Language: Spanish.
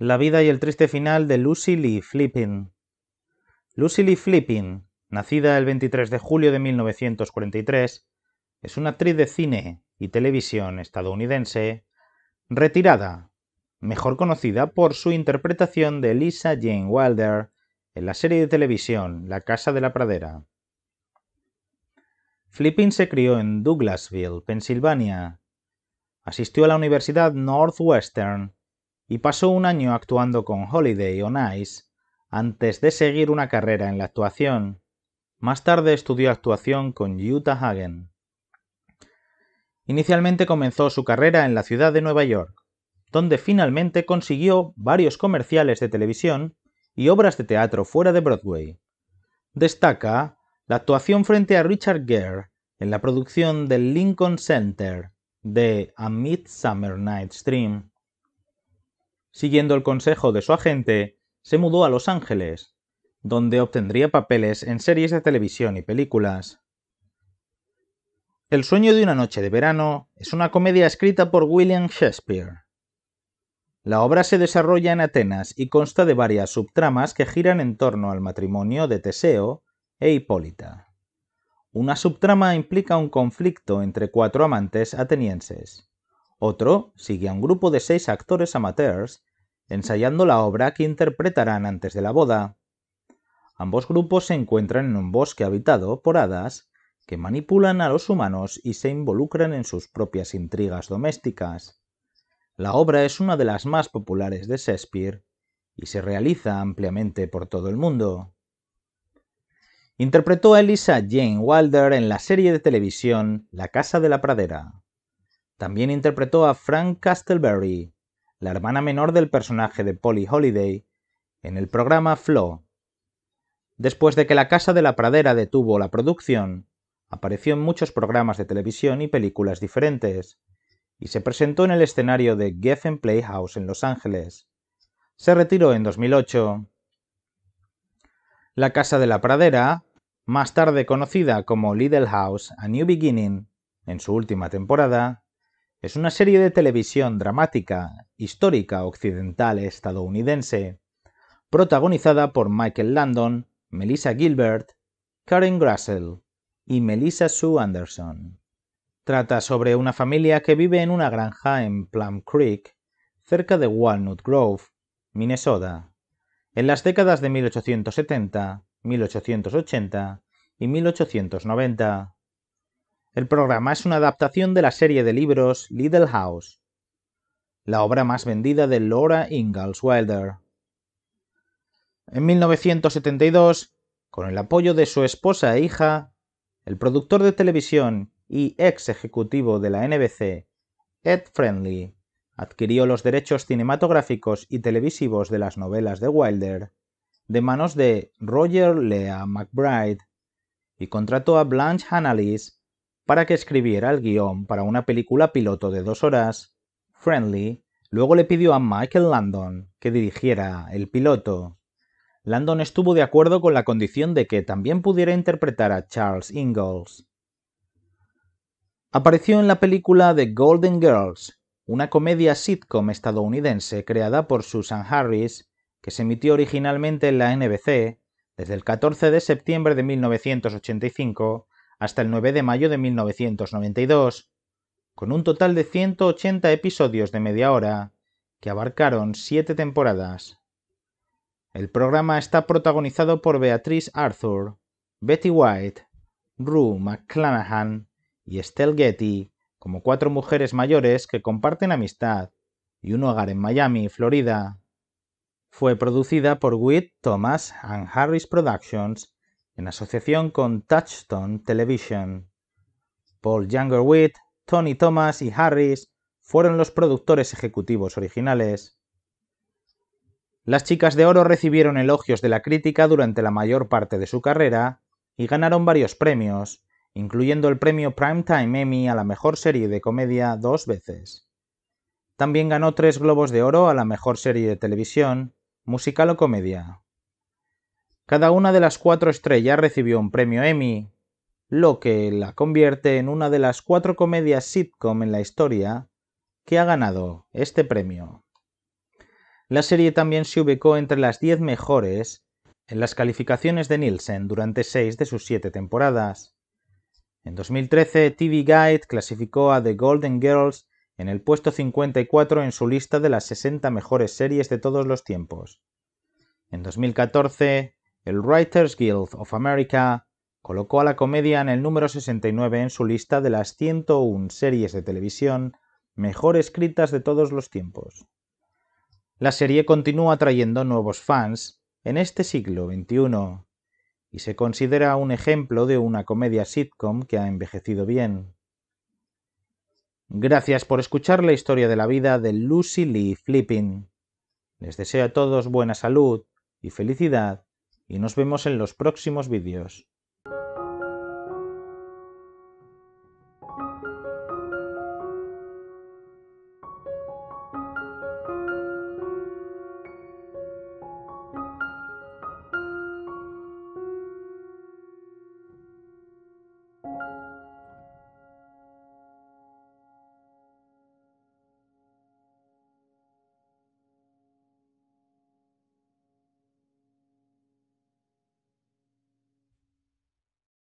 La vida y el triste final de Lucy Lee Flippin. Lucy Lee Flippin, nacida el 23 de julio de 1943, es una actriz de cine y televisión estadounidense retirada, mejor conocida por su interpretación de Lisa Jane Wilder en la serie de televisión La Casa de la Pradera. Flippin se crió en Douglasville, Pensilvania. Asistió a la Universidad Northwestern y pasó un año actuando con Holiday on Ice antes de seguir una carrera en la actuación. Más tarde estudió actuación con Utah Hagen. Inicialmente comenzó su carrera en la ciudad de Nueva York, donde finalmente consiguió varios comerciales de televisión y obras de teatro fuera de Broadway. Destaca la actuación frente a Richard Gere en la producción del Lincoln Center de A Midsummer Night's Dream Siguiendo el consejo de su agente, se mudó a Los Ángeles, donde obtendría papeles en series de televisión y películas. El sueño de una noche de verano es una comedia escrita por William Shakespeare. La obra se desarrolla en Atenas y consta de varias subtramas que giran en torno al matrimonio de Teseo e Hipólita. Una subtrama implica un conflicto entre cuatro amantes atenienses. Otro sigue a un grupo de seis actores amateurs ensayando la obra que interpretarán antes de la boda. Ambos grupos se encuentran en un bosque habitado por hadas que manipulan a los humanos y se involucran en sus propias intrigas domésticas. La obra es una de las más populares de Shakespeare y se realiza ampliamente por todo el mundo. Interpretó a Elisa Jane Wilder en la serie de televisión La Casa de la Pradera. También interpretó a Frank Castleberry la hermana menor del personaje de Polly Holiday, en el programa Flo. Después de que La Casa de la Pradera detuvo la producción, apareció en muchos programas de televisión y películas diferentes, y se presentó en el escenario de Geffen Playhouse en Los Ángeles. Se retiró en 2008. La Casa de la Pradera, más tarde conocida como Little House a New Beginning, en su última temporada, es una serie de televisión dramática, histórica occidental estadounidense, protagonizada por Michael Landon, Melissa Gilbert, Karen Grassle y Melissa Sue Anderson. Trata sobre una familia que vive en una granja en Plum Creek, cerca de Walnut Grove, Minnesota, en las décadas de 1870, 1880 y 1890 el programa es una adaptación de la serie de libros Little House, la obra más vendida de Laura Ingalls Wilder. En 1972, con el apoyo de su esposa e hija, el productor de televisión y ex ejecutivo de la NBC, Ed Friendly, adquirió los derechos cinematográficos y televisivos de las novelas de Wilder de manos de Roger Lea McBride y contrató a Blanche Hanalis para que escribiera el guión para una película piloto de dos horas, Friendly luego le pidió a Michael Landon que dirigiera el piloto. Landon estuvo de acuerdo con la condición de que también pudiera interpretar a Charles Ingalls. Apareció en la película The Golden Girls, una comedia sitcom estadounidense creada por Susan Harris, que se emitió originalmente en la NBC desde el 14 de septiembre de 1985 hasta el 9 de mayo de 1992, con un total de 180 episodios de media hora que abarcaron siete temporadas. El programa está protagonizado por Beatrice Arthur, Betty White, Rue McClanahan y Estelle Getty como cuatro mujeres mayores que comparten amistad y un hogar en Miami, Florida. Fue producida por Witt Thomas and Harris Productions en asociación con Touchstone Television. Paul Youngerwit, Tony Thomas y Harris fueron los productores ejecutivos originales. Las chicas de oro recibieron elogios de la crítica durante la mayor parte de su carrera y ganaron varios premios, incluyendo el premio Primetime Emmy a la mejor serie de comedia dos veces. También ganó tres Globos de Oro a la mejor serie de televisión, musical o comedia. Cada una de las cuatro estrellas recibió un premio Emmy, lo que la convierte en una de las cuatro comedias sitcom en la historia que ha ganado este premio. La serie también se ubicó entre las diez mejores en las calificaciones de Nielsen durante seis de sus siete temporadas. En 2013, TV Guide clasificó a The Golden Girls en el puesto 54 en su lista de las 60 mejores series de todos los tiempos. En 2014, el Writers Guild of America colocó a la comedia en el número 69 en su lista de las 101 series de televisión mejor escritas de todos los tiempos. La serie continúa atrayendo nuevos fans en este siglo XXI y se considera un ejemplo de una comedia sitcom que ha envejecido bien. Gracias por escuchar la historia de la vida de Lucy Lee Flipping. Les deseo a todos buena salud y felicidad y nos vemos en los próximos vídeos.